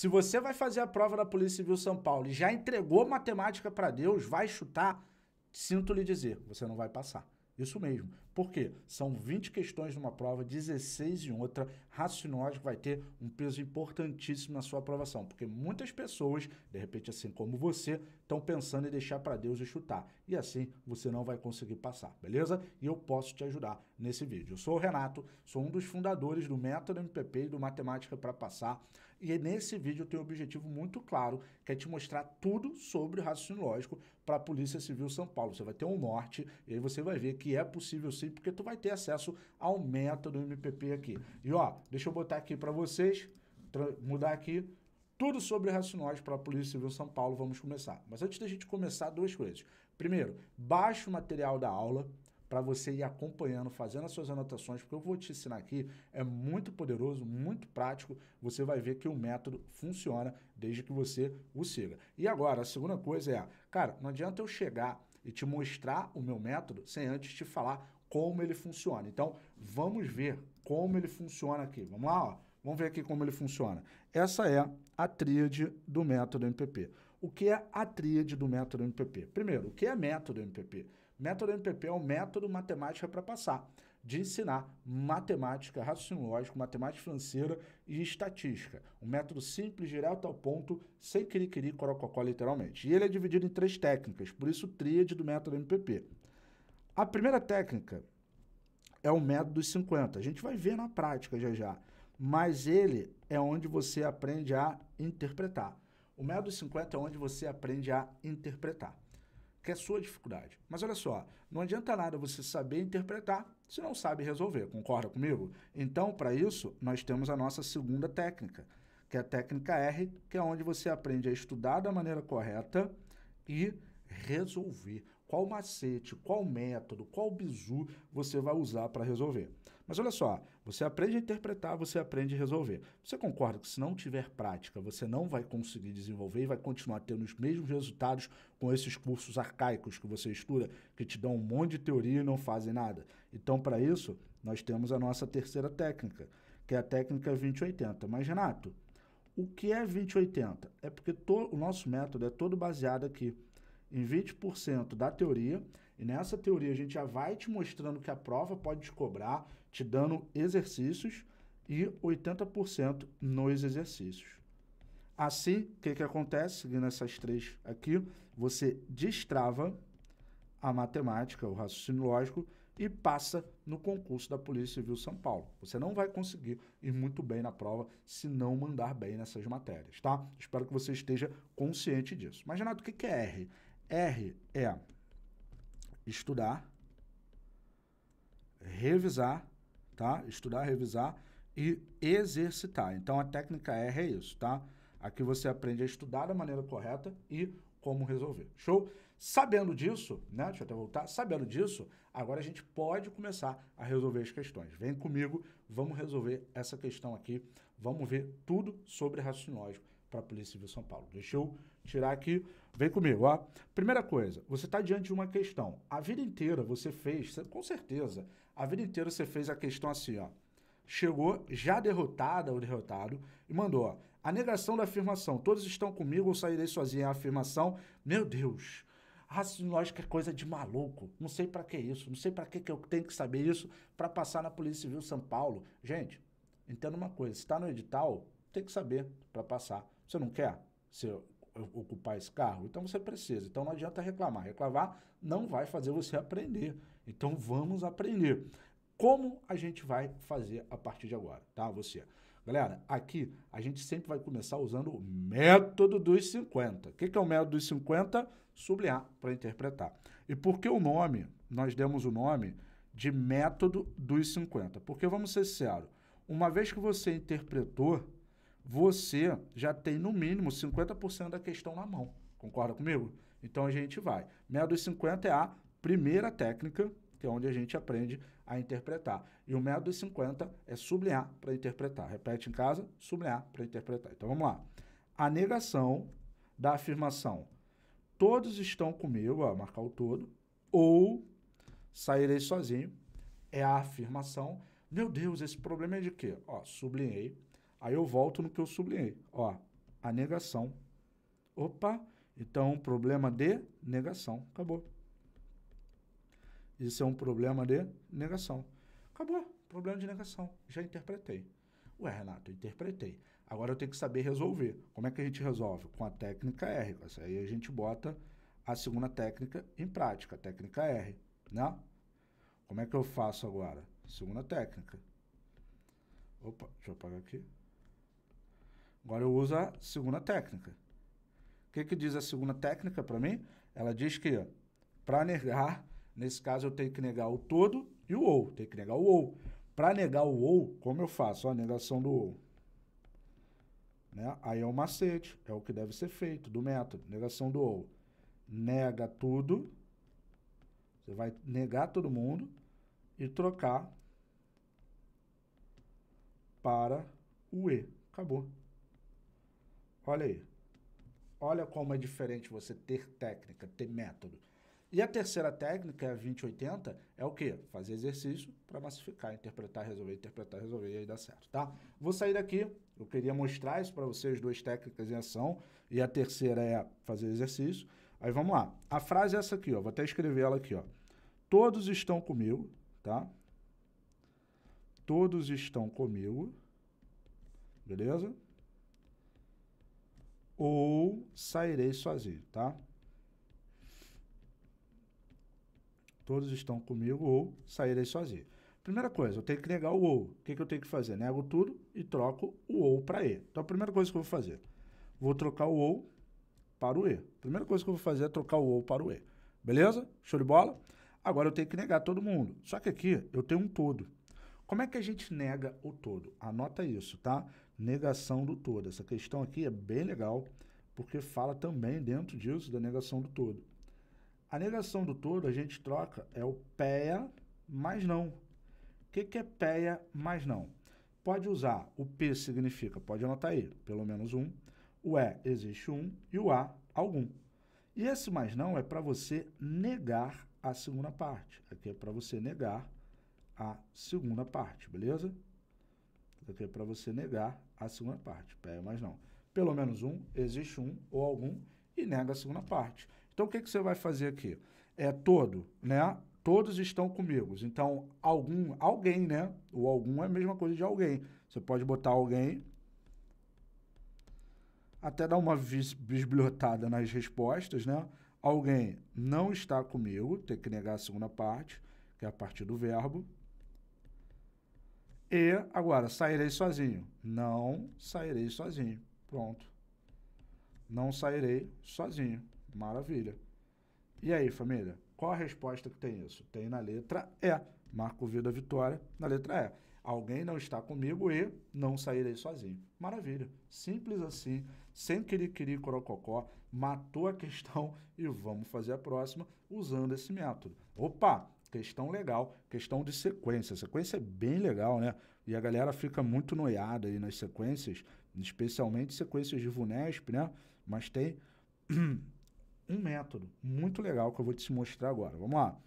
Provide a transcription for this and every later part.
Se você vai fazer a prova da Polícia Civil São Paulo e já entregou matemática para Deus, vai chutar, sinto lhe dizer, você não vai passar. Isso mesmo. Por quê? São 20 questões numa prova, 16 em outra. Raciocínio vai ter um peso importantíssimo na sua aprovação, porque muitas pessoas, de repente assim como você, estão pensando em deixar para Deus e chutar. E assim você não vai conseguir passar, beleza? E eu posso te ajudar nesse vídeo. Eu sou o Renato, sou um dos fundadores do Método MPP e do Matemática para Passar. E nesse vídeo eu tenho um objetivo muito claro, que é te mostrar tudo sobre raciocínio lógico para a Polícia Civil São Paulo. Você vai ter um norte e aí você vai ver que é possível sim, porque tu vai ter acesso ao método MPP aqui. E ó, deixa eu botar aqui para vocês, mudar aqui, tudo sobre racionais para a Polícia Civil São Paulo. Vamos começar. Mas antes da gente começar, duas coisas. Primeiro, baixe o material da aula para você ir acompanhando, fazendo as suas anotações, porque eu vou te ensinar aqui, é muito poderoso, muito prático, você vai ver que o método funciona desde que você o siga. E agora, a segunda coisa é, cara, não adianta eu chegar e te mostrar o meu método sem antes te falar como ele funciona. Então, vamos ver como ele funciona aqui. Vamos lá, ó. Vamos ver aqui como ele funciona. Essa é a tríade do método MPP. O que é a tríade do método MPP? Primeiro, o que é método MPP? Método MPP é um método matemática para passar, de ensinar matemática, raciocínio lógico, matemática financeira e estatística. Um método simples, direto ao ponto, sem querer corococó literalmente. E ele é dividido em três técnicas, por isso tríade do método MPP. A primeira técnica é o método dos 50. A gente vai ver na prática já já, mas ele é onde você aprende a interpretar. O método 50 é onde você aprende a interpretar que é a sua dificuldade. Mas olha só, não adianta nada você saber interpretar se não sabe resolver, concorda comigo? Então, para isso, nós temos a nossa segunda técnica, que é a técnica R, que é onde você aprende a estudar da maneira correta e resolver qual macete, qual método, qual bizu você vai usar para resolver. Mas olha só, você aprende a interpretar, você aprende a resolver. Você concorda que se não tiver prática, você não vai conseguir desenvolver e vai continuar tendo os mesmos resultados com esses cursos arcaicos que você estuda, que te dão um monte de teoria e não fazem nada? Então, para isso, nós temos a nossa terceira técnica, que é a técnica 2080. Mas, Renato, o que é 2080? É porque o nosso método é todo baseado aqui em 20% da teoria. E nessa teoria a gente já vai te mostrando que a prova pode te cobrar, te dando exercícios e 80% nos exercícios. Assim, o que, que acontece? Seguindo essas três aqui, você destrava a matemática, o raciocínio lógico, e passa no concurso da Polícia Civil São Paulo. Você não vai conseguir ir muito bem na prova se não mandar bem nessas matérias, tá? Espero que você esteja consciente disso. Mas, Renato, o que é R? R é estudar, revisar, tá? Estudar, revisar e exercitar. Então a técnica R é isso, tá? Aqui você aprende a estudar da maneira correta e como resolver. Show? Sabendo disso, né? Deixa eu até voltar. Sabendo disso, agora a gente pode começar a resolver as questões. Vem comigo, vamos resolver essa questão aqui. Vamos ver tudo sobre raciocínio para a Polícia Civil São Paulo. eu tirar aqui. Vem comigo, ó. Primeira coisa, você está diante de uma questão. A vida inteira você fez, com certeza, a vida inteira você fez a questão assim, ó. Chegou já derrotada ou derrotado e mandou, ó. A negação da afirmação, todos estão comigo ou sairei sozinho. A afirmação, meu Deus, raciocínio ah, lógico é coisa de maluco. Não sei para que isso, não sei para que, eu tenho que saber isso para passar na Polícia Civil São Paulo. Gente, entenda uma coisa, se está no edital, tem que saber para passar. Você não quer? Você ocupar esse carro? Então você precisa. Então não adianta reclamar. Reclamar não vai fazer você aprender. Então vamos aprender. Como a gente vai fazer a partir de agora, tá? Você. Galera, aqui a gente sempre vai começar usando o método dos 50. O que, que é o método dos 50? Sublinhar para interpretar. E por que o nome? Nós demos o nome de método dos 50. Porque vamos ser sérios. uma vez que você interpretou você já tem no mínimo 50% da questão na mão. Concorda comigo? Então a gente vai. Meia dos 50 é a primeira técnica, que é onde a gente aprende a interpretar. E o dos 50 é sublinhar para interpretar. Repete em casa, sublinhar para interpretar. Então vamos lá. A negação da afirmação todos estão comigo, ó, marcar o todo, ou sairei sozinho, é a afirmação. Meu Deus, esse problema é de quê? Ó, sublinhei, Aí eu volto no que eu sublinhei. Ó, a negação. Opa, então problema de negação. Acabou. Isso é um problema de negação. Acabou. Problema de negação. Já interpretei. Ué, Renato, eu interpretei. Agora eu tenho que saber resolver. Como é que a gente resolve? Com a técnica R. Aí a gente bota a segunda técnica em prática, a técnica R. Né? Como é que eu faço agora? Segunda técnica. Opa, deixa eu apagar aqui. Agora eu uso a segunda técnica. O que, que diz a segunda técnica para mim? Ela diz que para negar, nesse caso eu tenho que negar o todo e o ou. Tenho que negar o ou. Para negar o ou, como eu faço? Ó, a negação do ou. Né? Aí é o um macete, é o que deve ser feito do método. Negação do ou. Nega tudo. Você vai negar todo mundo e trocar para o E. Acabou. Olha aí. Olha como é diferente você ter técnica, ter método. E a terceira técnica, a 2080, é o quê? Fazer exercício para massificar, interpretar, resolver, interpretar, resolver e aí dá certo, tá? Vou sair daqui, eu queria mostrar isso para vocês, duas técnicas em ação, e a terceira é fazer exercício. Aí vamos lá. A frase é essa aqui, ó, vou até escrever ela aqui, ó. Todos estão comigo, tá? Todos estão comigo. Beleza? ou sairei sozinho, tá? Todos estão comigo ou sairei sozinho. Primeira coisa, eu tenho que negar o ou. O que, que eu tenho que fazer? Nego tudo e troco o ou para e. Então, a primeira coisa que eu vou fazer, vou trocar o ou para o e. Primeira coisa que eu vou fazer é trocar o ou para o e. Beleza? Show de bola? Agora eu tenho que negar todo mundo. Só que aqui eu tenho um todo. Como é que a gente nega o todo? Anota isso, tá? negação do todo. Essa questão aqui é bem legal, porque fala também dentro disso da negação do todo. A negação do todo a gente troca é o PEA mais não. O que, que é PEA mais não? Pode usar o P significa, pode anotar aí, pelo menos um. O E existe um e o A algum. E esse mais não é para você negar a segunda parte. Aqui é para você negar a segunda parte, beleza? Aqui é para você negar a segunda parte. Pega mais não. Pelo menos um, existe um ou algum, e nega a segunda parte. Então, o que, que você vai fazer aqui? É todo, né? Todos estão comigo. Então, algum, alguém, né? O algum é a mesma coisa de alguém. Você pode botar alguém, até dar uma bisbilhotada nas respostas, né? Alguém não está comigo, tem que negar a segunda parte, que é a partir do verbo. E agora, sairei sozinho. Não sairei sozinho. Pronto. Não sairei sozinho. Maravilha. E aí, família? Qual a resposta que tem isso? Tem na letra E. Marco Vida Vitória na letra E. Alguém não está comigo e não sairei sozinho. Maravilha. Simples assim, sem querer querer corococó, matou a questão e vamos fazer a próxima usando esse método. Opa, Questão legal, questão de sequência. A sequência é bem legal, né? E a galera fica muito noiada aí nas sequências, especialmente sequências de VUNESP, né? Mas tem um método muito legal que eu vou te mostrar agora. Vamos lá.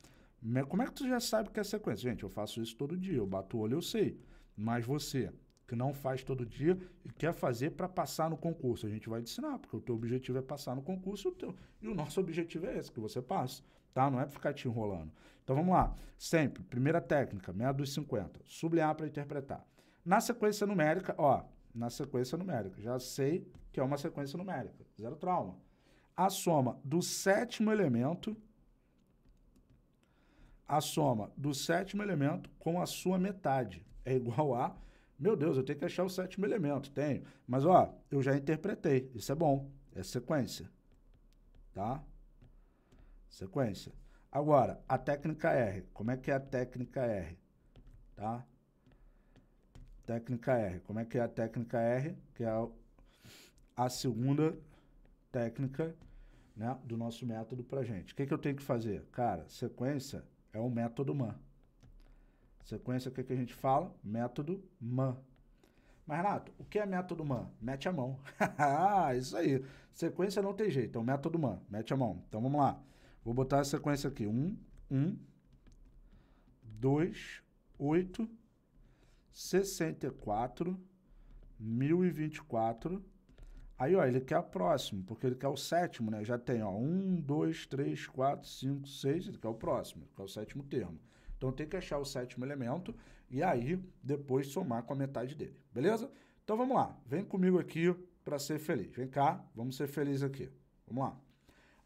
Como é que tu já sabe que é sequência? Gente, eu faço isso todo dia, eu bato o olho, eu sei. Mas você, que não faz todo dia e quer fazer para passar no concurso. A gente vai ensinar, porque o teu objetivo é passar no concurso o teu, e o nosso objetivo é esse, que você passe tá? Não é para ficar te enrolando. Então vamos lá. Sempre, primeira técnica, meia dos 50. Sublinhar para interpretar. Na sequência numérica, ó, na sequência numérica, já sei que é uma sequência numérica, zero trauma. A soma do sétimo elemento, a soma do sétimo elemento com a sua metade é igual a, meu Deus, eu tenho que achar o sétimo elemento, tenho. Mas ó, eu já interpretei, isso é bom, é sequência, tá? Sequência. Agora, a técnica R. Como é que é a técnica R? Tá? Técnica R. Como é que é a técnica R? Que é a, segunda técnica né, do nosso método para gente. O que, que eu tenho que fazer? Cara, sequência é o método MAN. Sequência, o que, que a gente fala? Método MAN. Mas, Renato, o que é método MAN? Mete a mão. Ah, isso aí. Sequência não tem jeito, é o método MAN. Mete a mão. Então, vamos lá. Vou botar a sequência aqui. 1, 1, 2, 8, 64, 1024. Aí, ó, ele quer o próximo, porque ele quer o sétimo, né? Já tem, ó, 1, 2, 3, 4, 5, 6, ele quer o próximo, que é o sétimo termo. Então tem que achar o sétimo elemento e aí depois somar com a metade dele, beleza? Então vamos lá, vem comigo aqui para ser feliz. Vem cá, vamos ser felizes aqui. Vamos lá.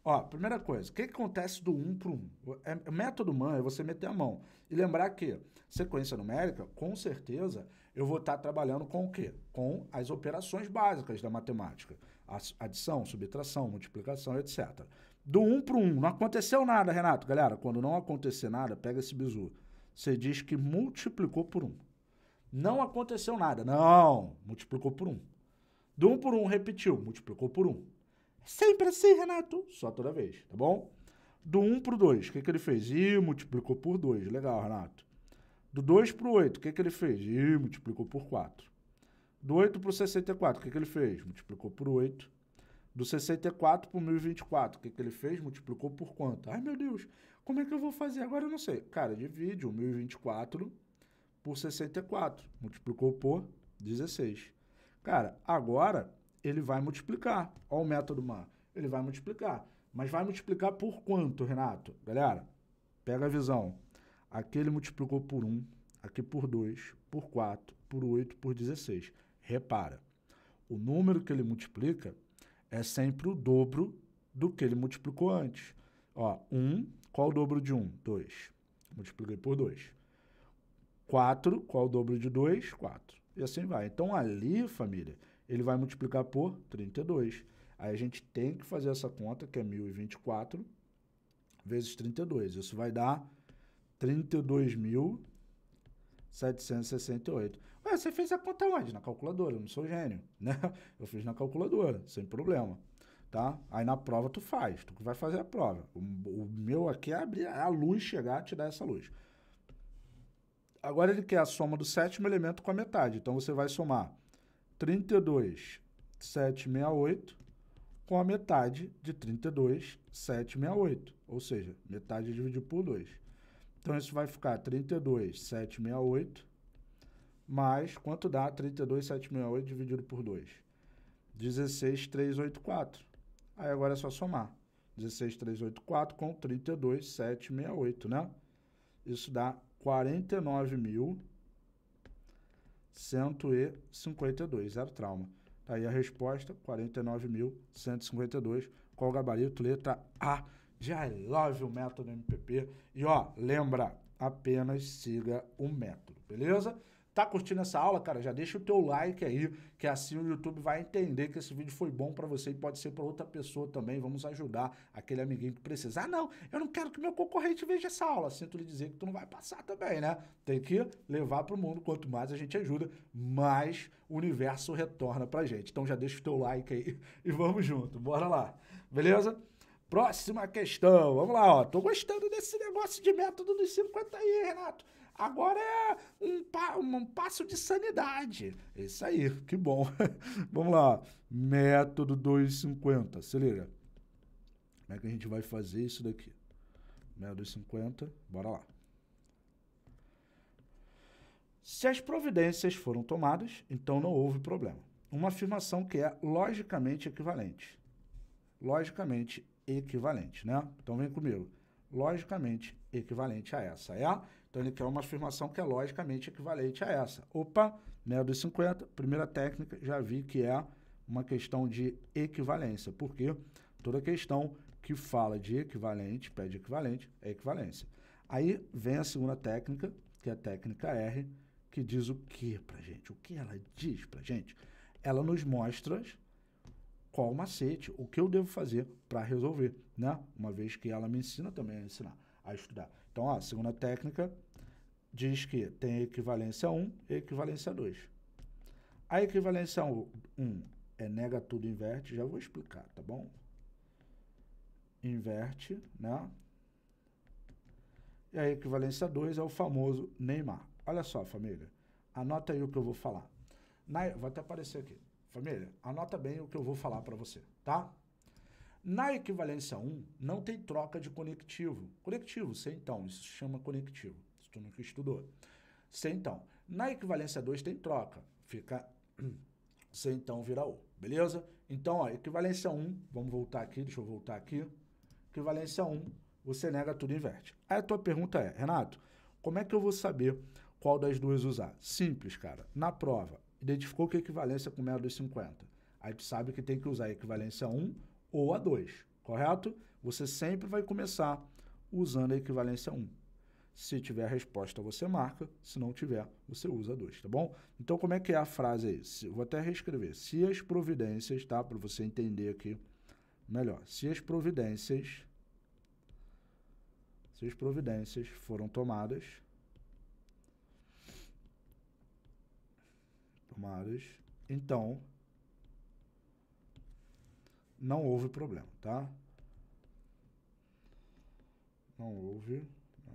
Ó, primeira coisa, o que, que acontece do 1 um para 1? Um? É, método MAN é você meter a mão. E lembrar que sequência numérica, com certeza, eu vou estar tá trabalhando com o quê? Com as operações básicas da matemática. Adição, subtração, multiplicação, etc. Do 1 um para 1, um, não aconteceu nada, Renato. Galera, quando não acontecer nada, pega esse bizu. Você diz que multiplicou por 1. Um. Não aconteceu nada. Não, multiplicou por 1. Um. Do 1 um por 1, um, repetiu, multiplicou por 1. Um. Sempre assim, Renato. Só toda vez, tá bom? Do 1 para o 2, o que, que ele fez? E multiplicou por 2. Legal, Renato. Do 2 para o 8, o que, que ele fez? E multiplicou por 4. Do 8 para o 64, o que, que ele fez? Multiplicou por 8. Do 64 para o 1024, o que, que ele fez? Multiplicou por quanto? Ai, meu Deus, como é que eu vou fazer? Agora eu não sei. Cara, divide o 1024 por 64. Multiplicou por 16. Cara, agora ele vai multiplicar. Olha o método MAN. Ele vai multiplicar. Mas vai multiplicar por quanto, Renato? Galera, pega a visão. Aqui ele multiplicou por 1, aqui por 2, por 4, por 8, por 16. Repara, o número que ele multiplica é sempre o dobro do que ele multiplicou antes. Ó, 1, qual o dobro de 1? 2. Multipliquei por 2. 4, qual o dobro de 2? 4. E assim vai. Então ali, família, ele vai multiplicar por 32. Aí a gente tem que fazer essa conta, que é 1024 vezes 32. Isso vai dar 32.768. Ué, você fez a conta onde? Na calculadora, eu não sou gênio, né? Eu fiz na calculadora, sem problema, tá? Aí na prova tu faz, tu vai fazer a prova. O, o meu aqui é abrir a luz chegar, te dar essa luz. Agora ele quer a soma do sétimo elemento com a metade, então você vai somar 32,768 com a metade de 32,768, ou seja, metade dividido por 2. Então, isso vai ficar 32,768 mais, quanto dá 32,768 dividido por 2? 16,384. Aí agora é só somar. 16,384 com 32,768, né? Isso dá 49 mil 152, zero trauma. Tá aí a resposta, 49.152. Qual o gabarito? Letra A. Já é love o método MPP. E ó, lembra, apenas siga o método, beleza? Tá curtindo essa aula, cara? Já deixa o teu like aí, que é assim o YouTube vai entender que esse vídeo foi bom para você e pode ser para outra pessoa também. Vamos ajudar aquele amiguinho que precisa. Ah, não, eu não quero que meu concorrente veja essa aula. Sinto lhe dizer que tu não vai passar também, né? Tem que levar para o mundo. Quanto mais a gente ajuda, mais o universo retorna pra gente. Então já deixa o teu like aí e vamos junto. Bora lá. Beleza? Próxima questão. Vamos lá, ó. Tô gostando desse negócio de método dos 50 aí, Renato. Agora é um, pa um passo de sanidade. É isso aí, que bom. Vamos lá. Método 250. Se liga. Como é que a gente vai fazer isso daqui? Método 250, bora lá. Se as providências foram tomadas, então não houve problema. Uma afirmação que é logicamente equivalente. Logicamente equivalente, né? Então vem comigo. Logicamente equivalente a essa é a então ele quer uma afirmação que é logicamente equivalente a essa. Opa, meia né, 50, primeira técnica, já vi que é uma questão de equivalência, porque toda questão que fala de equivalente, pede equivalente, é equivalência. Aí vem a segunda técnica, que é a técnica R, que diz o que pra gente? O que ela diz pra gente? Ela nos mostra qual o macete, o que eu devo fazer para resolver, né? Uma vez que ela me ensina também a ensinar, a estudar. Então, ó, a segunda técnica diz que tem equivalência 1 e equivalência 2. A equivalência 1 é nega tudo, inverte, já vou explicar, tá bom? Inverte, né? E a equivalência 2 é o famoso Neymar. Olha só, família, anota aí o que eu vou falar. Na, vai até aparecer aqui. Família, anota bem o que eu vou falar para você, tá? Na equivalência 1, não tem troca de conectivo. Conectivo, sem então, isso se chama conectivo, se tu nunca estudou. Sem então. Na equivalência 2 tem troca, fica sem então vira U, beleza? Então, ó, equivalência 1, vamos voltar aqui, deixa eu voltar aqui. Equivalência 1, você nega tudo inverte. Aí a tua pergunta é, Renato, como é que eu vou saber qual das duas usar? Simples, cara. Na prova, identificou que a equivalência com meia 50. Aí tu sabe que tem que usar a equivalência 1 ou a 2, correto? Você sempre vai começar usando a equivalência 1. Um. Se tiver a resposta, você marca. Se não tiver, você usa 2, tá bom? Então, como é que é a frase aí? vou até reescrever. Se as providências, tá? Para você entender aqui melhor. Se as providências... Se as providências foram tomadas... Tomadas... Então, não houve problema, tá? Não houve,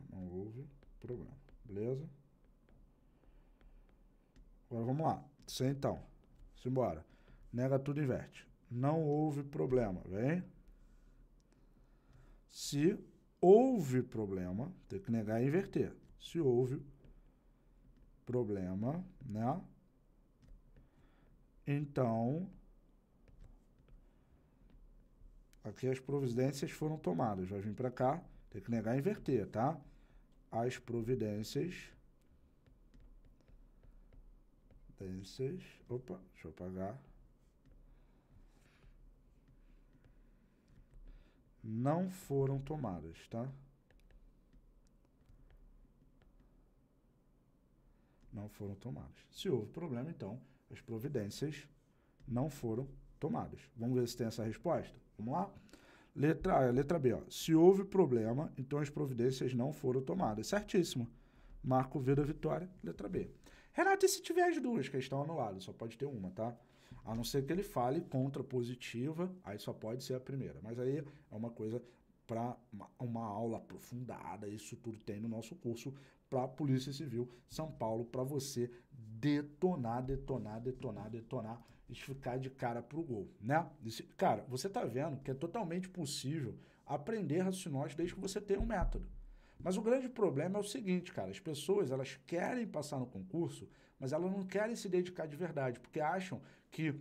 não houve problema, beleza? Agora vamos lá. Sem então. Simbora. Nega tudo inverte. Não houve problema, vem? Se houve problema, tem que negar e inverter. Se houve problema, né? Então, Aqui as providências foram tomadas. Vai vir para cá, tem que negar e inverter, tá? As providências. Providências. Opa, deixa eu apagar. Não foram tomadas, tá? Não foram tomadas. Se houve problema, então, as providências não foram tomadas. Vamos ver se tem essa resposta? Vamos lá? Letra é A, letra B, ó. Se houve problema, então as providências não foram tomadas. Certíssimo. Marco V da vitória, letra B. Renato, e se tiver as duas que estão anuladas? Só pode ter uma, tá? A não ser que ele fale contra positiva, aí só pode ser a primeira. Mas aí é uma coisa para uma, uma, aula aprofundada. Isso tudo tem no nosso curso para Polícia Civil São Paulo, para você detonar, detonar, detonar, detonar e ficar de cara para o gol, né? Cara, você está vendo que é totalmente possível aprender raciocínios desde que você tenha um método. Mas o grande problema é o seguinte, cara, as pessoas elas querem passar no concurso, mas elas não querem se dedicar de verdade, porque acham que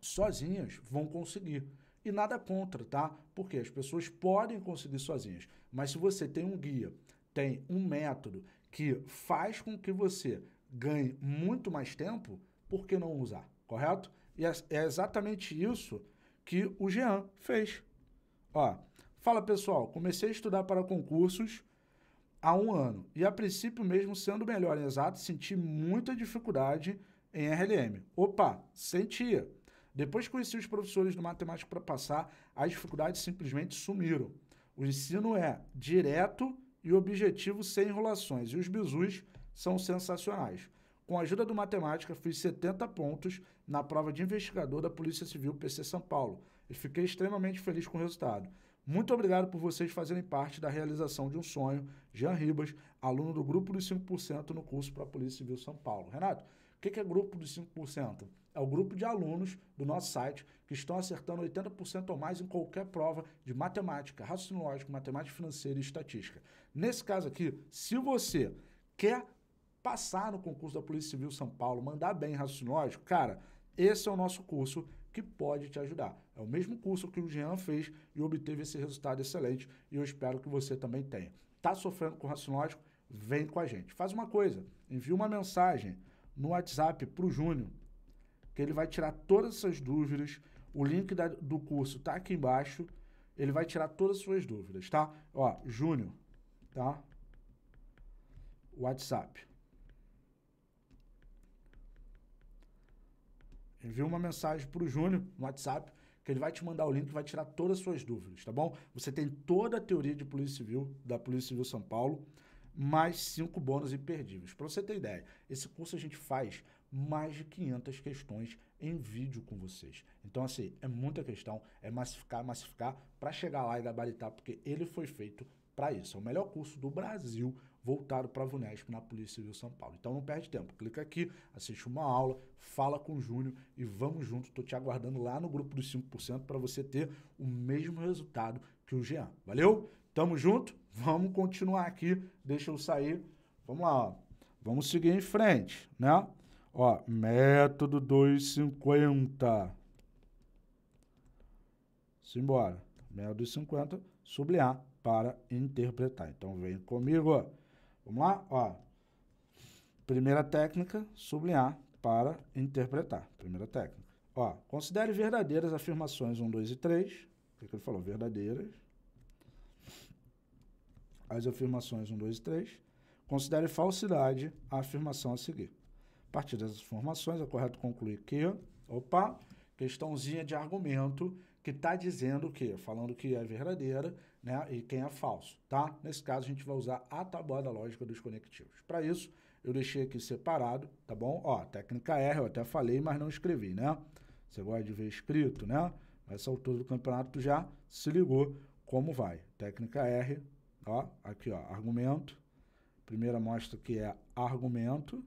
sozinhas vão conseguir. E nada contra, tá? Porque as pessoas podem conseguir sozinhas, mas se você tem um guia, tem um método que faz com que você ganhe muito mais tempo, por que não usar? correto? E é, é exatamente isso que o Jean fez. Ó, fala pessoal, comecei a estudar para concursos há um ano e a princípio mesmo sendo melhor em exato, senti muita dificuldade em RLM. Opa, sentia. Depois conheci os professores do matemática para passar, as dificuldades simplesmente sumiram. O ensino é direto e objetivo sem enrolações e os bizus são sensacionais. Com a ajuda do matemática, fiz 70 pontos na prova de investigador da Polícia Civil PC São Paulo e fiquei extremamente feliz com o resultado. Muito obrigado por vocês fazerem parte da realização de um sonho. Jean Ribas, aluno do Grupo dos 5% no curso para a Polícia Civil São Paulo. Renato, o que é Grupo dos 5%? É o grupo de alunos do nosso site que estão acertando 80% ou mais em qualquer prova de matemática, raciocínio lógico, matemática financeira e estatística. Nesse caso aqui, se você quer passar no concurso da Polícia Civil São Paulo, mandar bem raciocínio cara, esse é o nosso curso que pode te ajudar. É o mesmo curso que o Jean fez e obteve esse resultado excelente e eu espero que você também tenha. Tá sofrendo com raciocínio lógico? Vem com a gente. Faz uma coisa, envia uma mensagem no WhatsApp para o Júnior, que ele vai tirar todas essas dúvidas. O link da, do curso tá aqui embaixo. Ele vai tirar todas as suas dúvidas, tá? Ó, Júnior, tá? WhatsApp envia uma mensagem para o Júnior no WhatsApp, que ele vai te mandar o link, vai tirar todas as suas dúvidas, tá bom? Você tem toda a teoria de Polícia Civil, da Polícia Civil São Paulo, mais cinco bônus imperdíveis. Para você ter ideia, esse curso a gente faz mais de 500 questões em vídeo com vocês. Então, assim, é muita questão, é massificar, massificar, para chegar lá e gabaritar, porque ele foi feito para isso. É o melhor curso do Brasil voltado para a Vunesp na Polícia Civil São Paulo. Então não perde tempo, clica aqui, assiste uma aula, fala com o Júnior e vamos junto. Estou te aguardando lá no grupo dos 5% para você ter o mesmo resultado que o Jean. Valeu? Tamo junto? Vamos continuar aqui. Deixa eu sair. Vamos lá. Ó. Vamos seguir em frente, né? Ó, método 250. Simbora. Método 250, sublinhar para interpretar. Então vem comigo, ó. Vamos lá? Ó. Primeira técnica, sublinhar para interpretar. Primeira técnica. Ó, considere verdadeiras afirmações 1, 2 e 3. O que, é que ele falou? Verdadeiras. As afirmações 1, 2 e 3. Considere falsidade a afirmação a seguir. A partir dessas informações, é correto concluir que, opa, questãozinha de argumento que está dizendo o quê? Falando que é verdadeira né, e quem é falso, tá? Nesse caso, a gente vai usar a tabuada lógica dos conectivos. Para isso, eu deixei aqui separado, tá bom? Ó, técnica R, eu até falei, mas não escrevi, né? Você gosta de ver escrito, né? Nessa altura do campeonato, tu já se ligou como vai. Técnica R, ó, aqui, ó, argumento. Primeira mostra que é argumento,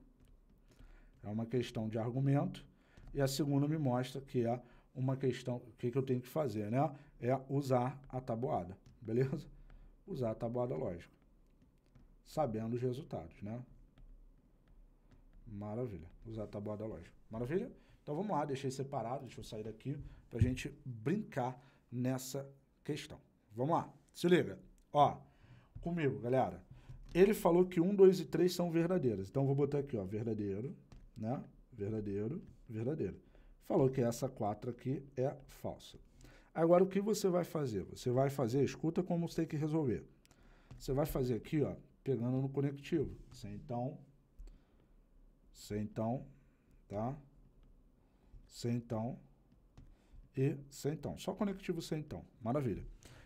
é uma questão de argumento. E a segunda me mostra que é uma questão, o que, que eu tenho que fazer, né? É usar a tabuada beleza? Usar a tabuada lógica, sabendo os resultados, né? Maravilha, usar a tabuada lógica, maravilha? Então vamos lá, deixei separado, deixa eu sair daqui para gente brincar nessa questão. Vamos lá, se liga, ó, comigo, galera. Ele falou que 1, 2 e 3 são verdadeiras, então vou botar aqui, ó, verdadeiro, né? Verdadeiro, verdadeiro. Falou que essa 4 aqui é falsa. Agora, o que você vai fazer? Você vai fazer, escuta como você tem que resolver. Você vai fazer aqui, ó, pegando no conectivo. Você então, você então, tá? Você então e você então. Só conectivo você então. Maravilha.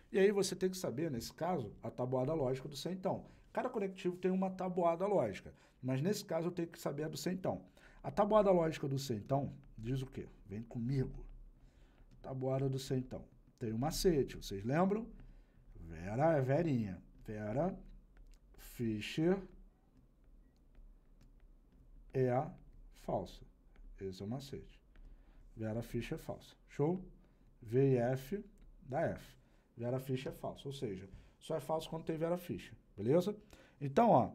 E aí você tem que saber, nesse caso, a tabuada lógica do então. Cada conectivo tem uma tabuada lógica, mas nesse caso eu tenho que saber a do então. A tabuada lógica do então diz o quê? Vem comigo. Tabuada do Centão. Tem um macete, vocês lembram? Vera é Verinha. Vera Fischer é falsa. Esse é o macete. Vera Fischer é falsa. Show? V e F da F. Vera Fischer é falsa. Ou seja, só é falso quando tem Vera Fischer. Beleza? Então, ó.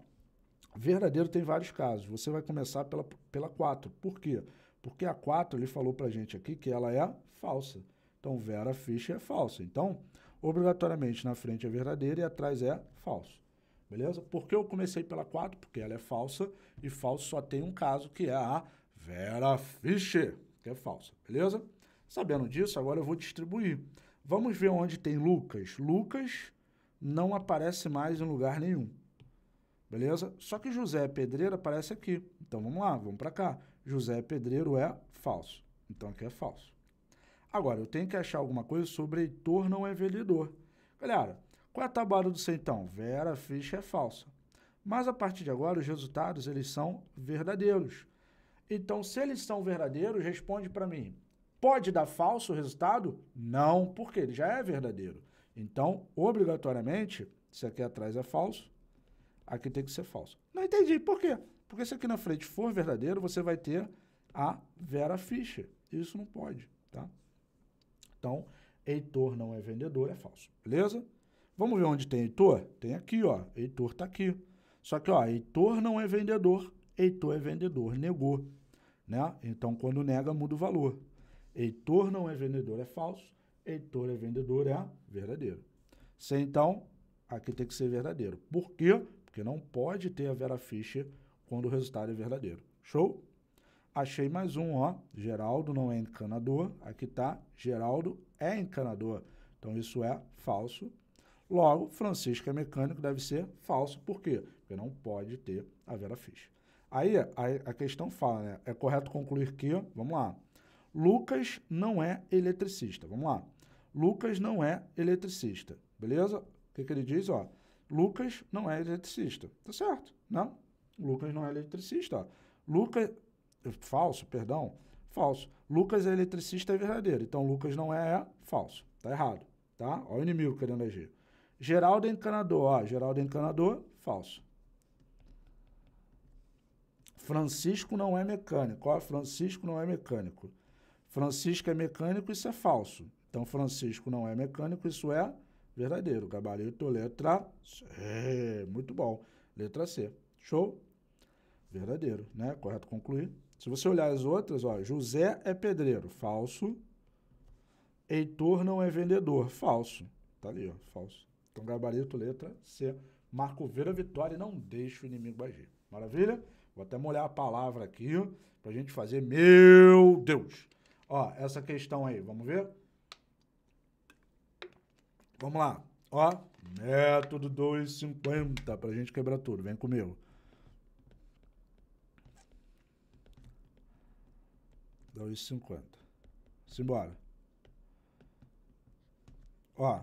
Verdadeiro tem vários casos. Você vai começar pela, pela 4. Por quê? Porque a 4 ele falou pra gente aqui que ela é falsa. Então, Vera Fischer é falsa. Então, obrigatoriamente, na frente é verdadeira e atrás é falso. Beleza? Por que eu comecei pela 4? Porque ela é falsa e falso só tem um caso, que é a Vera Fischer, que é falsa. Beleza? Sabendo disso, agora eu vou distribuir. Vamos ver onde tem Lucas. Lucas não aparece mais em lugar nenhum. Beleza? Só que José Pedreiro aparece aqui. Então vamos lá, vamos para cá. José Pedreiro é falso. Então aqui é falso. Agora, eu tenho que achar alguma coisa sobre Heitor não é vendedor. Galera, qual é a tabuada do centão? Vera ficha é falsa. Mas a partir de agora, os resultados eles são verdadeiros. Então, se eles são verdadeiros, responde para mim. Pode dar falso o resultado? Não, porque ele já é verdadeiro. Então, obrigatoriamente, se aqui atrás é falso, aqui tem que ser falso. Não entendi. Por quê? Porque se aqui na frente for verdadeiro, você vai ter a Vera Fischer. Isso não pode, tá? Então, Heitor não é vendedor, é falso. Beleza? Vamos ver onde tem Heitor? Tem aqui, ó. Heitor tá aqui. Só que, ó, Heitor não é vendedor, Heitor é vendedor, negou. Né? Então, quando nega, muda o valor. Heitor não é vendedor, é falso. Heitor é vendedor, é verdadeiro. Se então, aqui tem que ser verdadeiro. Por quê? Porque não pode ter a Vera Fischer quando o resultado é verdadeiro. Show? Achei mais um, ó. Geraldo não é encanador. Aqui tá, Geraldo é encanador. Então isso é falso. Logo, Francisco é mecânico, deve ser falso. Por quê? Porque não pode ter a Vera Fischer. Aí a, a questão fala, né? É correto concluir que, vamos lá, Lucas não é eletricista. Vamos lá. Lucas não é eletricista. Beleza? O que, que ele diz? Ó, Lucas não é eletricista. Tá certo? Não? Lucas não é eletricista. Ó. Lucas, falso, perdão, falso. Lucas é eletricista, é verdadeiro. Então, Lucas não é, é falso. Tá errado, tá? Ó o inimigo querendo agir. Geraldo Encanador, ó, Geraldo Encanador, falso. Francisco não é mecânico, ó, Francisco não é mecânico. Francisco é mecânico, isso é falso. Então, Francisco não é mecânico, isso é verdadeiro. Gabarito, letra C. Muito bom. Letra C. Show? Verdadeiro, né? Correto concluir? Se você olhar as outras, ó, José é pedreiro, falso. Heitor não é vendedor, falso. Tá ali, ó, falso. Então, gabarito, letra C. Marco Veira, vitória e não deixa o inimigo agir. Maravilha? Vou até molhar a palavra aqui, pra gente fazer. Meu Deus! Ó, essa questão aí, vamos ver? Vamos lá. Ó, método 250, pra gente quebrar tudo. Vem comigo. Dá 8,50. Simbora. Ó.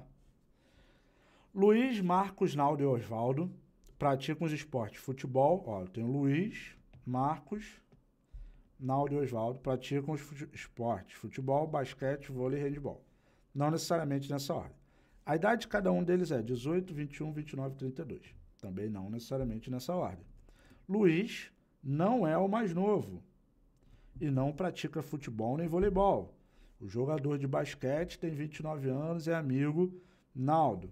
Luiz, Marcos, Naldo e Osvaldo praticam os esportes futebol. Ó, tem Luiz, Marcos, Naldo e Osvaldo praticam os fute esportes futebol, basquete, vôlei e handball. Não necessariamente nessa ordem. A idade de cada um deles é 18, 21, 29 e 32. Também não necessariamente nessa ordem. Luiz não é o mais novo e não pratica futebol nem voleibol. O jogador de basquete tem 29 anos e é amigo Naldo.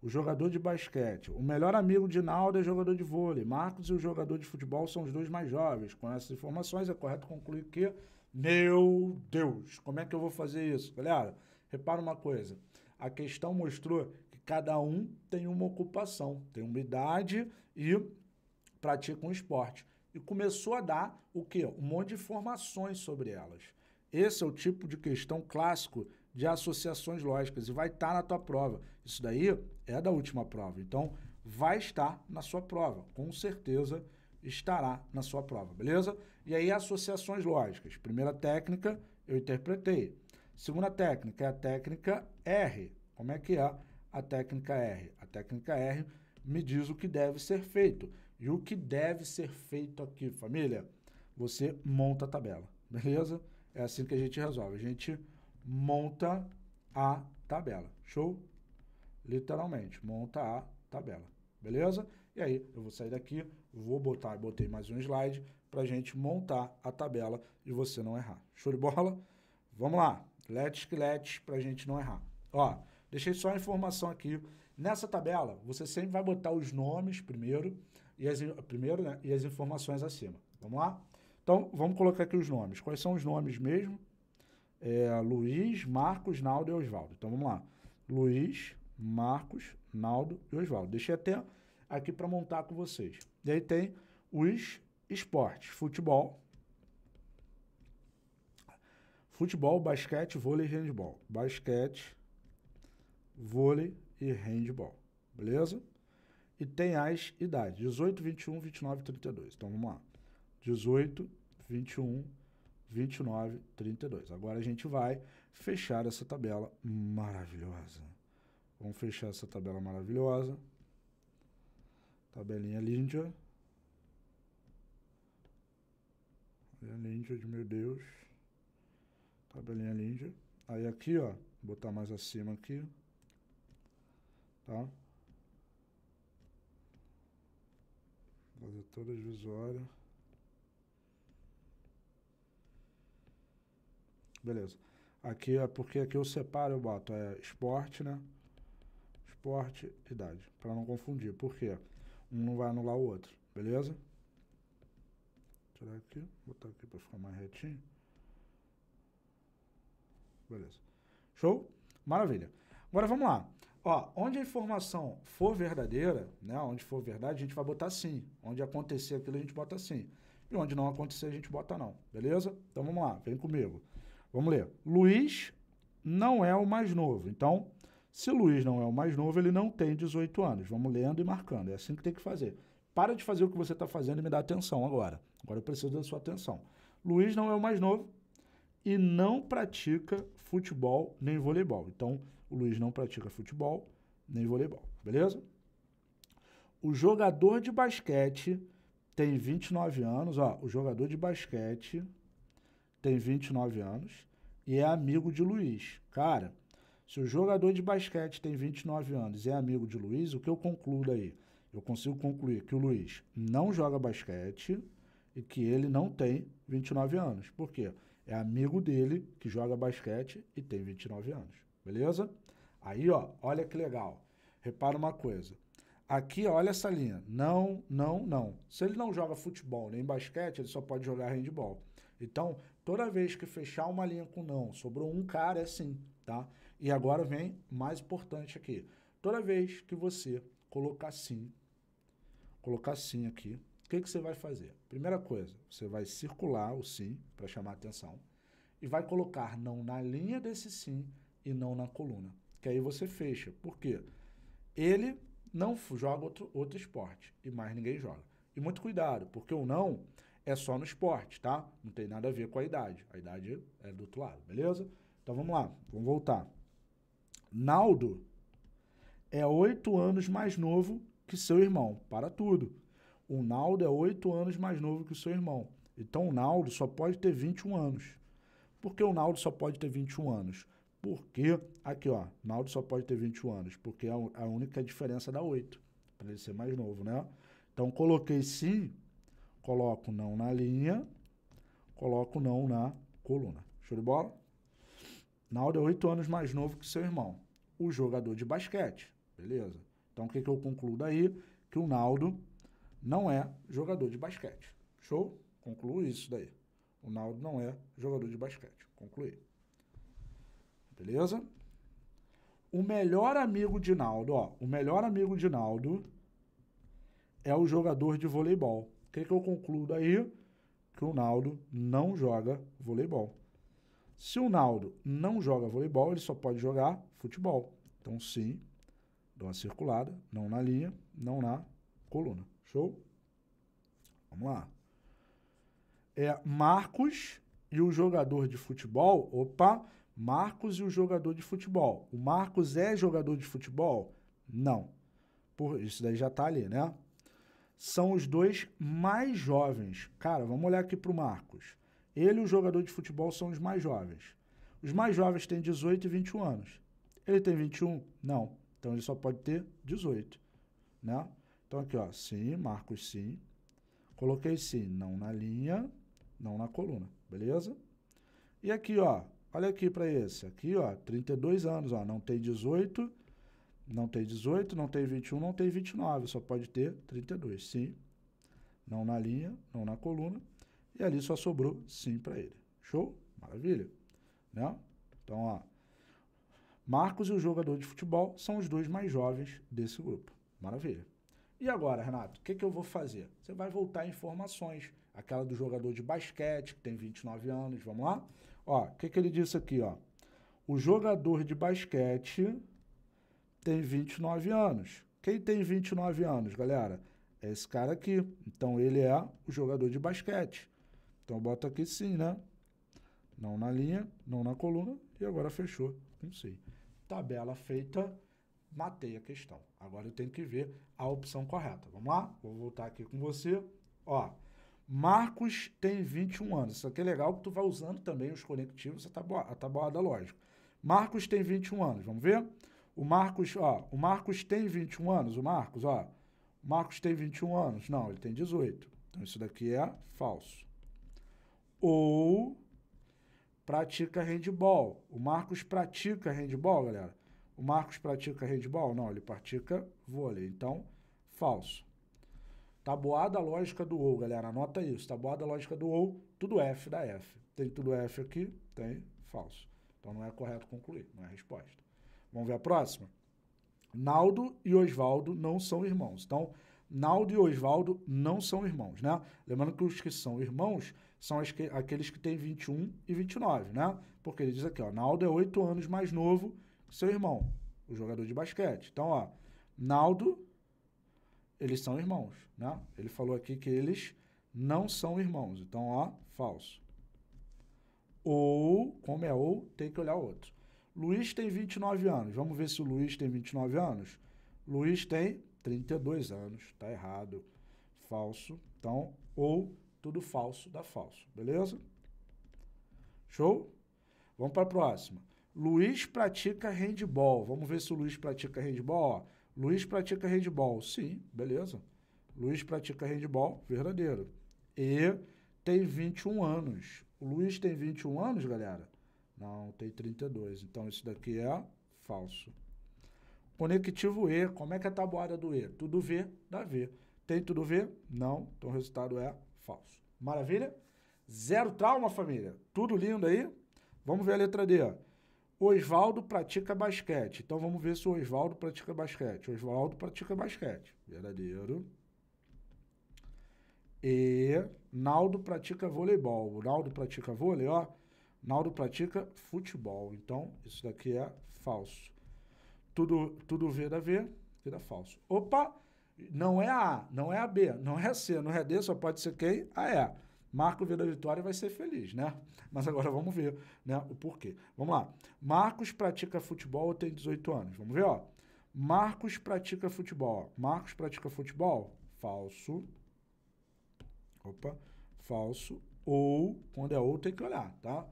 O jogador de basquete. O melhor amigo de Naldo é jogador de vôlei. Marcos e o jogador de futebol são os dois mais jovens. Com essas informações, é correto concluir que, meu Deus, como é que eu vou fazer isso? Galera, repara uma coisa. A questão mostrou que cada um tem uma ocupação, tem uma idade e pratica um esporte e começou a dar o quê? Um monte de informações sobre elas. Esse é o tipo de questão clássico de associações lógicas e vai estar tá na tua prova. Isso daí é da última prova. Então, vai estar na sua prova, com certeza estará na sua prova, beleza? E aí, associações lógicas. Primeira técnica, eu interpretei. Segunda técnica é a técnica R. Como é que é a técnica R? A técnica R me diz o que deve ser feito. E o que deve ser feito aqui, família? Você monta a tabela, beleza? É assim que a gente resolve. A gente monta a tabela. Show? Literalmente, monta a tabela. Beleza? E aí, eu vou sair daqui, vou botar, botei mais um slide para a gente montar a tabela e você não errar. Show de bola? Vamos lá. Let's let's para a gente não errar. Ó, deixei só a informação aqui. Nessa tabela, você sempre vai botar os nomes primeiro e as, primeiro, né, e as informações acima. Vamos lá? Então, vamos colocar aqui os nomes. Quais são os nomes mesmo? É, Luiz, Marcos, Naldo e Oswaldo. Então, vamos lá. Luiz, Marcos, Naldo e Oswaldo. Deixei até aqui para montar com vocês. E aí tem os esportes. Futebol. Futebol, basquete, vôlei e handball. Basquete, vôlei e handball. Beleza? e tem as idades: 18, 21, 29, 32. Então vamos lá. 18, 21, 29, 32. Agora a gente vai fechar essa tabela maravilhosa. Vamos fechar essa tabela maravilhosa. Tabelinha linda. linda de meu Deus. Tabelinha linda. Aí aqui, ó, botar mais acima aqui. Tá? fazer a divisória Beleza. Aqui é porque aqui eu separo, eu boto é esporte, né? Esporte, idade, para não confundir. Por quê? Um não vai anular o outro, beleza? Tirar aqui, botar aqui para ficar mais retinho. Beleza. Show? Maravilha. Agora vamos lá. Ó, onde a informação for verdadeira, né, onde for verdade, a gente vai botar sim. Onde acontecer aquilo, a gente bota sim. E onde não acontecer, a gente bota não. Beleza? Então vamos lá, vem comigo. Vamos ler. Luiz não é o mais novo. Então, se Luiz não é o mais novo, ele não tem 18 anos. Vamos lendo e marcando. É assim que tem que fazer. Para de fazer o que você está fazendo e me dá atenção agora. Agora eu preciso da sua atenção. Luiz não é o mais novo e não pratica futebol nem voleibol. Então, o Luiz não pratica futebol nem voleibol, beleza? O jogador de basquete tem 29 anos, ó, o jogador de basquete tem 29 anos e é amigo de Luiz. Cara, se o jogador de basquete tem 29 anos e é amigo de Luiz, o que eu concluo daí? Eu consigo concluir que o Luiz não joga basquete e que ele não tem 29 anos. Por quê? É amigo dele que joga basquete e tem 29 anos. Beleza? Aí, ó, olha que legal. Repara uma coisa. Aqui, olha essa linha. Não, não, não. Se ele não joga futebol nem basquete, ele só pode jogar handball. Então, toda vez que fechar uma linha com não, sobrou um cara, é sim, tá? E agora vem mais importante aqui. Toda vez que você colocar sim, colocar sim aqui, o que, que você vai fazer? Primeira coisa, você vai circular o sim para chamar atenção e vai colocar não na linha desse sim e não na coluna. Que aí você fecha. Por quê? Ele não joga outro, outro esporte e mais ninguém joga. E muito cuidado, porque o não é só no esporte, tá? Não tem nada a ver com a idade. A idade é do outro lado, beleza? Então vamos lá, vamos voltar. Naldo é oito anos mais novo que seu irmão, para tudo. O Naldo é oito anos mais novo que o seu irmão. Então o Naldo só pode ter 21 anos. Por que o Naldo só pode ter 21 anos? Porque, aqui ó, Naldo só pode ter 21 anos, porque é a única diferença dá 8, para ele ser mais novo, né? Então coloquei sim, coloco não na linha, coloco não na coluna. Show de bola? Naldo é 8 anos mais novo que seu irmão, o jogador de basquete, beleza? Então o que, que eu concluo daí? Que o Naldo não é jogador de basquete. Show? Concluo isso daí. O Naldo não é jogador de basquete. Concluí beleza? O melhor amigo de Naldo, ó, o melhor amigo de Naldo é o jogador de voleibol. O que, que eu concluo daí? Que o Naldo não joga voleibol. Se o Naldo não joga voleibol, ele só pode jogar futebol. Então, sim, dou uma circulada, não na linha, não na coluna. Show? Vamos lá. É Marcos e o jogador de futebol. Opa! Marcos e o jogador de futebol. O Marcos é jogador de futebol? Não. Por, isso daí já tá ali, né? São os dois mais jovens. Cara, vamos olhar aqui pro Marcos. Ele e o jogador de futebol são os mais jovens. Os mais jovens têm 18 e 21 anos. Ele tem 21? Não. Então ele só pode ter 18, né? Então aqui, ó, sim, Marcos sim. Coloquei sim, não na linha, não na coluna, beleza? E aqui, ó, Olha aqui para esse. Aqui, ó, 32 anos, ó, não tem 18, não tem 18, não tem 21, não tem 29, só pode ter 32. Sim. Não na linha, não na coluna. E ali só sobrou sim para ele. Show? Maravilha. Né? Então, ó, Marcos e o jogador de futebol são os dois mais jovens desse grupo. Maravilha. E agora, Renato, o que, que eu vou fazer? Você vai voltar informações. Aquela do jogador de basquete, que tem 29 anos, vamos lá? Ó, o que, que ele disse aqui, ó? O jogador de basquete tem 29 anos. Quem tem 29 anos, galera? É esse cara aqui. Então ele é o jogador de basquete. Então bota aqui sim, né? Não na linha, não na coluna. E agora fechou com sim. Tabela feita, matei a questão. Agora eu tenho que ver a opção correta. Vamos lá? Vou voltar aqui com você. Ó, Marcos tem 21 anos. Isso aqui é legal que tu vai usando também os conectivos, a tabuada, lógico. Marcos tem 21 anos, vamos ver? O Marcos, ó, o Marcos tem 21 anos, o Marcos, ó. O Marcos tem 21 anos. Não, ele tem 18. Então isso daqui é falso. Ou pratica handball. O Marcos pratica handball, galera. O Marcos pratica handball? Não, ele pratica vôlei. Então, falso. Tabuada lógica do OU, galera, anota isso. Tabuada lógica do OU, tudo F da F. Tem tudo F aqui, tem falso. Então não é correto concluir, não é resposta. Vamos ver a próxima? Naldo e Osvaldo não são irmãos. Então, Naldo e Osvaldo não são irmãos, né? Lembrando que os que são irmãos são que, aqueles que têm 21 e 29, né? Porque ele diz aqui, ó, Naldo é 8 anos mais novo que seu irmão, o jogador de basquete. Então, ó, Naldo eles são irmãos, né? Ele falou aqui que eles não são irmãos. Então, ó, falso. Ou, como é ou, tem que olhar outro. Luiz tem 29 anos. Vamos ver se o Luiz tem 29 anos? Luiz tem 32 anos. Tá errado. Falso. Então, ou, tudo falso dá falso. Beleza? Show? Vamos para a próxima. Luiz pratica handball. Vamos ver se o Luiz pratica handball. Ó. Luiz pratica handball. Sim, beleza. Luiz pratica handball, verdadeiro. E tem 21 anos. O Luiz tem 21 anos, galera? Não, tem 32. Então, isso daqui é falso. Conectivo E. Como é que é a tabuada do E? Tudo V, dá V. Tem tudo V? Não. Então, o resultado é falso. Maravilha? Zero trauma, família. Tudo lindo aí? Vamos ver a letra D. Oswaldo pratica basquete. Então vamos ver se o Oswaldo pratica basquete. Oswaldo pratica basquete. Verdadeiro. E Naldo pratica voleibol. O Naldo pratica vôlei, ó. Naldo pratica futebol. Então, isso daqui é falso. Tudo, tudo V da V, que falso. Opa! Não é a A, não é a B, não é a C, não é a D, só pode ser quem? A E. Marco vê da vitória e vai ser feliz, né? Mas agora vamos ver né, o porquê. Vamos lá. Marcos pratica futebol ou tem 18 anos? Vamos ver, ó. Marcos pratica futebol. Marcos pratica futebol? Falso. Opa. Falso. Ou, quando é ou, tem que olhar, tá?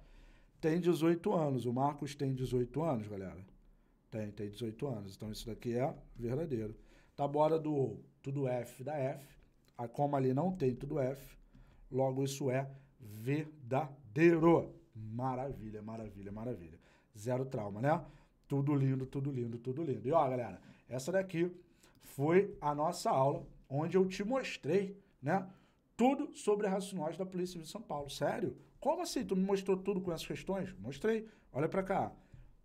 Tem 18 anos. O Marcos tem 18 anos, galera. Tem, tem 18 anos. Então isso daqui é verdadeiro. Tá bora do ou. Tudo F da F. A, coma ali não tem tudo F, Logo, isso é verdadeiro. Maravilha, maravilha, maravilha. Zero trauma, né? Tudo lindo, tudo lindo, tudo lindo. E ó, galera, essa daqui foi a nossa aula onde eu te mostrei, né? Tudo sobre racionais da Polícia de São Paulo. Sério? Como assim? Tu me mostrou tudo com essas questões? Mostrei. Olha para cá.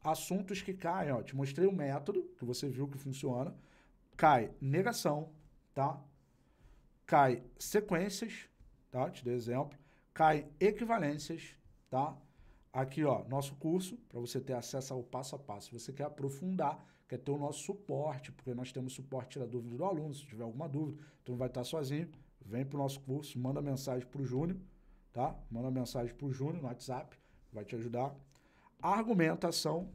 Assuntos que caem, ó. Te mostrei o método, que você viu que funciona. Cai negação, tá? Cai sequências, tá? Te dei exemplo. Cai equivalências, tá? Aqui, ó, nosso curso, para você ter acesso ao passo a passo. Se você quer aprofundar, quer ter o nosso suporte, porque nós temos suporte da dúvida do aluno, se tiver alguma dúvida, tu não vai estar sozinho, vem para o nosso curso, manda mensagem para o Júnior, tá? Manda mensagem para o Júnior no WhatsApp, vai te ajudar. Argumentação,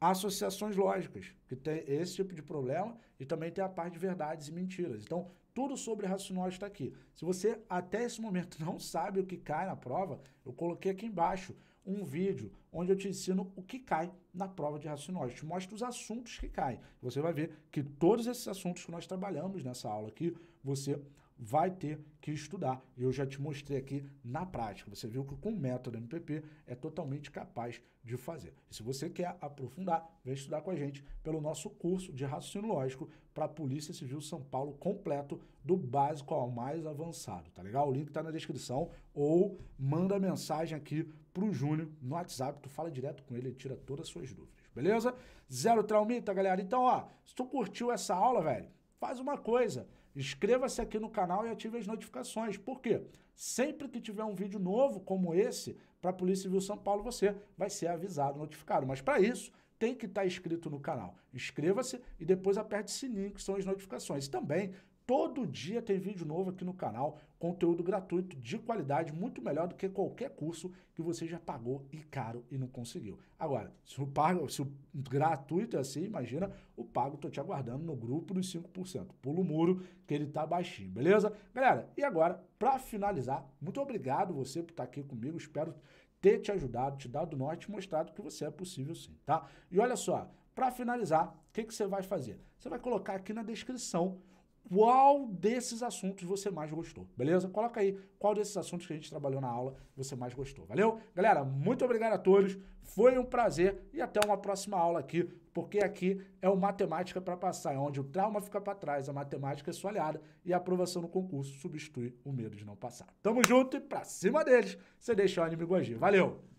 associações lógicas, que tem esse tipo de problema, e também tem a parte de verdades e mentiras. Então, tudo sobre racional está aqui. Se você até esse momento não sabe o que cai na prova, eu coloquei aqui embaixo um vídeo onde eu te ensino o que cai na prova de racionais. Te mostro os assuntos que caem. Você vai ver que todos esses assuntos que nós trabalhamos nessa aula aqui, você vai ter que estudar. Eu já te mostrei aqui na prática. Você viu que com o método MPP é totalmente capaz de fazer. E se você quer aprofundar, vem estudar com a gente pelo nosso curso de raciocínio lógico para a Polícia Civil São Paulo completo, do básico ao mais avançado, tá legal? O link está na descrição ou manda mensagem aqui para o Júnior no WhatsApp, tu fala direto com ele, ele tira todas as suas dúvidas, beleza? Zero traumita, galera. Então, ó, se tu curtiu essa aula, velho, faz uma coisa Inscreva-se aqui no canal e ative as notificações. Por quê? Sempre que tiver um vídeo novo como esse para a Polícia Civil São Paulo, você vai ser avisado, notificado. Mas para isso, tem que estar tá inscrito no canal. Inscreva-se e depois aperte o sininho, que são as notificações. E também, todo dia tem vídeo novo aqui no canal conteúdo gratuito de qualidade, muito melhor do que qualquer curso que você já pagou e caro e não conseguiu. Agora, se o pago, se o gratuito é assim, imagina, o pago tô te aguardando no grupo dos 5%. Pula o muro que ele tá baixinho, beleza? Galera, e agora, para finalizar, muito obrigado você por estar tá aqui comigo, espero ter te ajudado, te dado norte, mostrado que você é possível sim, tá? E olha só, para finalizar, o que, que você vai fazer? Você vai colocar aqui na descrição qual desses assuntos você mais gostou, beleza? Coloca aí qual desses assuntos que a gente trabalhou na aula você mais gostou, valeu? Galera, muito obrigado a todos, foi um prazer e até uma próxima aula aqui, porque aqui é o Matemática para Passar, é onde o trauma fica para trás, a matemática é sua aliada e a aprovação no concurso substitui o medo de não passar. Tamo junto e para cima deles, você deixa o inimigo agir. Valeu!